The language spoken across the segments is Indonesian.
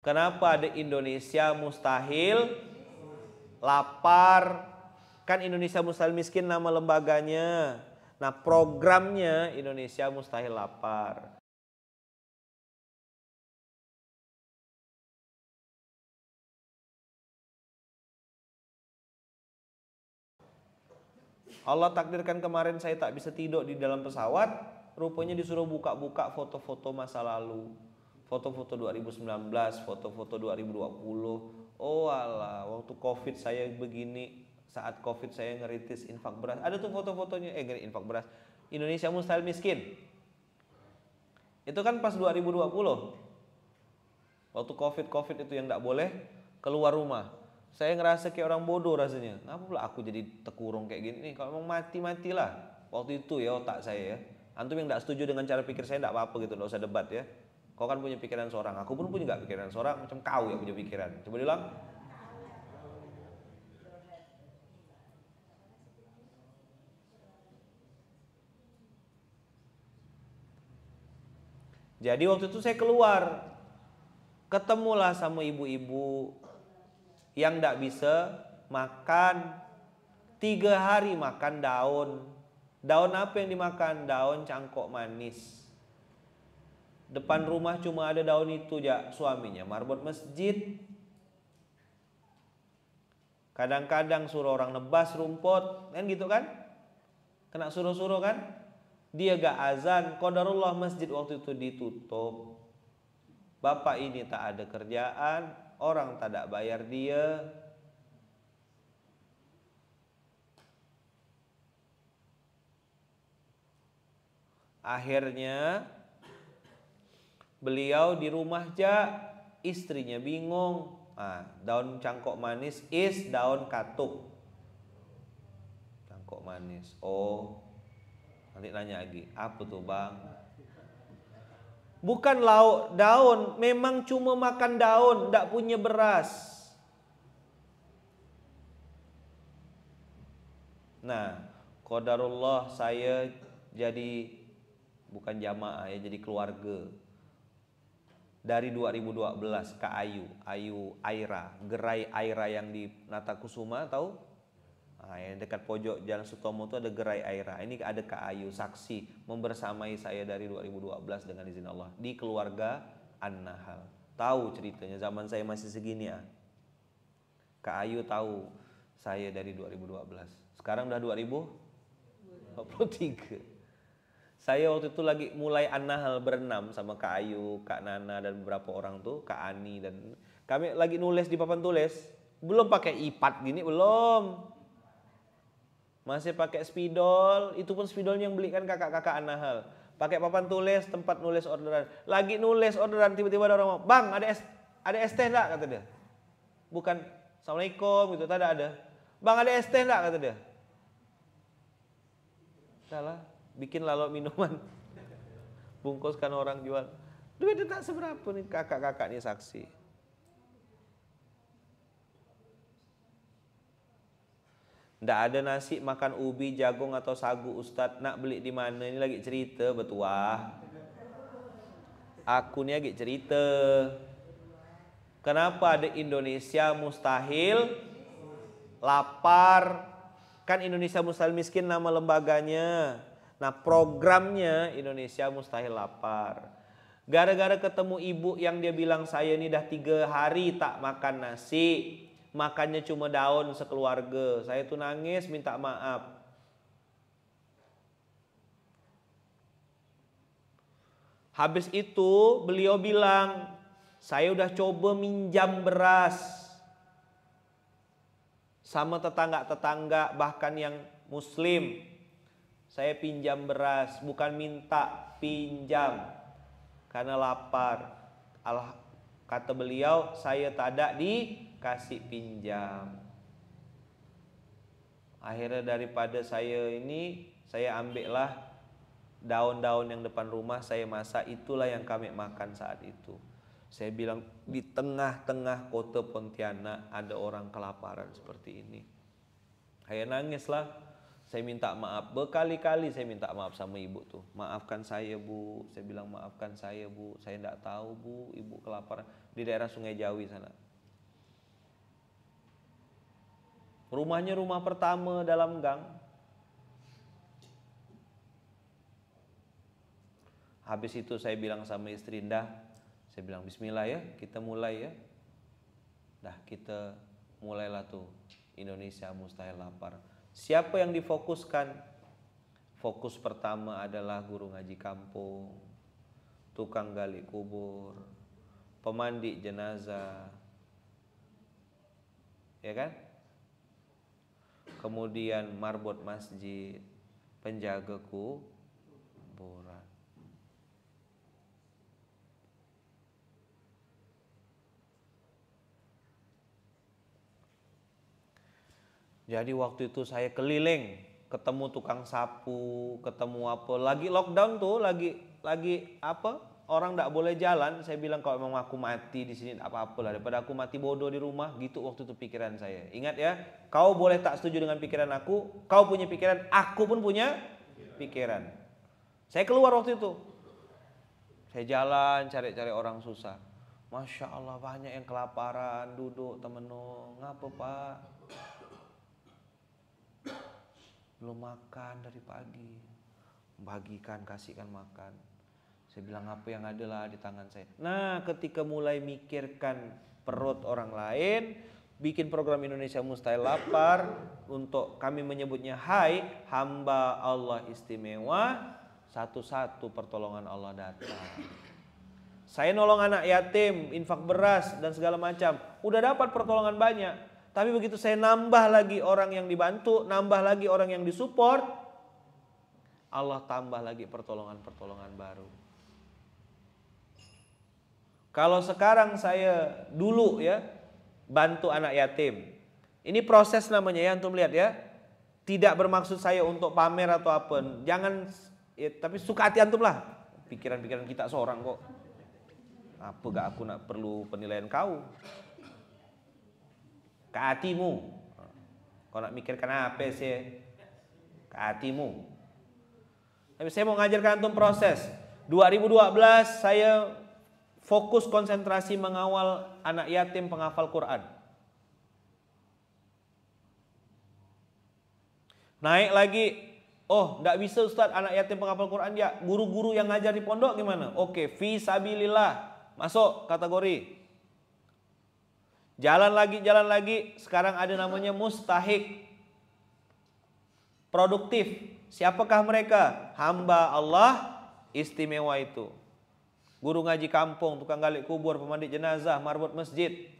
Kenapa ada Indonesia mustahil lapar? Kan Indonesia mustahil miskin nama lembaganya. Nah, programnya Indonesia mustahil lapar. Allah takdirkan kemarin saya tak bisa tidur di dalam pesawat, rupanya disuruh buka-buka foto-foto masa lalu foto-foto 2019, foto-foto 2020. Oh ala, waktu Covid saya begini, saat Covid saya ngeritis infak beras. Ada tuh foto-fotonya eh ngeri infak beras. Indonesia mustahil miskin. Itu kan pas 2020. Waktu Covid-Covid itu yang tidak boleh keluar rumah. Saya ngerasa kayak orang bodoh rasanya. Kenapa pula aku jadi tekurung kayak gini nih? Kalau mau mati-matilah. Waktu itu ya otak saya ya. Antum yang tidak setuju dengan cara pikir saya tidak apa-apa gitu, Gak usah debat ya kau kan punya pikiran seorang aku pun punya nggak pikiran seorang macam kau yang punya pikiran coba bilang Jadi waktu itu saya keluar, ketemulah sama ibu-ibu yang tidak bisa makan tiga hari makan daun. Daun apa yang dimakan? Daun cangkok manis. Depan rumah cuma ada daun itu ya suaminya marbot masjid. Kadang-kadang suruh orang nebas rumput, kan gitu kan? Kena suruh-suruh kan? Dia gak azan, kodarullah masjid waktu itu ditutup. Bapak ini tak ada kerjaan, orang tak ada bayar dia, Akhirnya Beliau di rumah ja, istrinya bingung. nah, daun cangkok manis is daun katuk. Cangkok manis. Oh. Nanti nanya lagi, apa tuh bang? Bukan lauk daun, memang cuma makan daun, tidak punya beras. Nah, kodarullah saya jadi bukan jamaah ya, jadi keluarga dari 2012 ke Ayu, Ayu Aira, gerai Aira yang di Nata Kusuma tahu? Nah, yang dekat pojok Jalan Sutomo itu ada gerai Aira. Ini ada ke Ayu saksi membersamai saya dari 2012 dengan izin Allah di keluarga An-Nahal. Tahu ceritanya zaman saya masih segini ya. Ke Ayu tahu saya dari 2012. Sekarang udah 2023. Saya waktu itu lagi mulai anahal berenam sama Kak Ayu, Kak Nana dan beberapa orang tuh, Kak Ani dan kami lagi nulis di papan tulis. Belum pakai iPad gini, belum. Masih pakai spidol, itu pun spidolnya yang belikan kakak-kakak anahal. Pakai papan tulis, tempat nulis orderan. Lagi nulis orderan, tiba-tiba ada orang mau, Bang, ada es, ada es teh enggak? Kata dia. Bukan, Assalamualaikum, gitu, tidak ada, ada. Bang, ada es teh enggak? Kata dia. Salah bikin lalu minuman bungkuskan orang jual duitnya tak seberapa nih kakak-kakak nih saksi ndak ada nasi makan ubi, jagung atau sagu Ustad nak beli di mana ini lagi cerita betuah. Aku nih lagi cerita. Kenapa ada Indonesia mustahil, lapar? Kan Indonesia mustahil miskin nama lembaganya. Nah programnya Indonesia Mustahil Lapar. Gara-gara ketemu ibu yang dia bilang saya ini dah tiga hari tak makan nasi. Makannya cuma daun sekeluarga. Saya tuh nangis minta maaf. Habis itu beliau bilang, saya udah coba minjam beras sama tetangga-tetangga bahkan yang muslim saya pinjam beras, bukan minta, pinjam. Karena lapar. Allah kata beliau, saya tak ada dikasih pinjam. Akhirnya daripada saya ini, saya ambillah daun-daun yang depan rumah saya masak, itulah yang kami makan saat itu. Saya bilang di tengah-tengah kota Pontianak ada orang kelaparan seperti ini. Saya nangislah saya minta maaf berkali-kali saya minta maaf sama ibu tuh. Maafkan saya bu, saya bilang maafkan saya bu, saya tidak tahu bu, ibu kelaparan di daerah Sungai Jawi sana. Rumahnya rumah pertama dalam gang. Habis itu saya bilang sama istri, Indah saya bilang Bismillah ya, kita mulai ya. Dah kita mulailah tuh Indonesia mustahil lapar Siapa yang difokuskan? Fokus pertama adalah guru ngaji kampung, tukang gali kubur, pemandi jenazah. Ya kan? Kemudian marbot masjid, penjaga kuburan. Jadi waktu itu saya keliling, ketemu tukang sapu, ketemu apa. Lagi lockdown tuh, lagi lagi apa? Orang tidak boleh jalan. Saya bilang kalau memang aku mati di sini apa-apa lah. Daripada aku mati bodoh di rumah, gitu waktu itu pikiran saya. Ingat ya, kau boleh tak setuju dengan pikiran aku. Kau punya pikiran, aku pun punya pikiran. Saya keluar waktu itu. Saya jalan cari-cari orang susah. Masya Allah banyak yang kelaparan, duduk temenung. Ngapa pak? belum makan dari pagi bagikan kasihkan makan saya bilang apa yang ada lah di tangan saya nah ketika mulai mikirkan perut orang lain bikin program Indonesia Mustahil Lapar untuk kami menyebutnya Hai hamba Allah istimewa satu-satu pertolongan Allah datang saya nolong anak yatim infak beras dan segala macam udah dapat pertolongan banyak tapi begitu saya nambah lagi orang yang dibantu, nambah lagi orang yang disupport, Allah tambah lagi pertolongan-pertolongan baru. Kalau sekarang saya dulu ya bantu anak yatim. Ini proses namanya ya antum lihat ya. Tidak bermaksud saya untuk pamer atau apa. Jangan ya, tapi suka hati antum lah. Pikiran-pikiran kita seorang kok. Apa gak aku nak perlu penilaian kau? ke hatimu Kau nak mikirkan apa sih ke hatimu tapi saya mau ngajarkan antum proses 2012 saya fokus konsentrasi mengawal anak yatim penghafal Quran naik lagi Oh, tidak bisa Ustaz anak yatim penghafal Quran ya. Guru-guru yang ngajar di pondok gimana? Oke, fi sabilillah. Masuk kategori. Jalan lagi, jalan lagi. Sekarang ada namanya mustahik. Produktif. Siapakah mereka? Hamba Allah istimewa itu. Guru ngaji kampung, tukang galik kubur, pemandi jenazah, marbot masjid.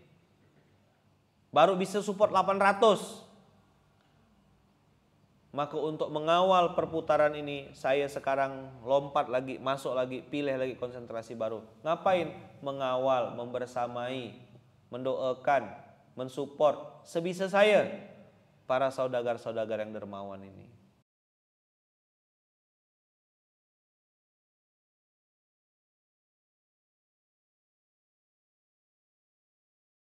Baru bisa support 800. Maka untuk mengawal perputaran ini, saya sekarang lompat lagi, masuk lagi, pilih lagi konsentrasi baru. Ngapain? Mengawal, membersamai, mendoakan, mensupport sebisa saya para saudagar-saudagar yang dermawan ini.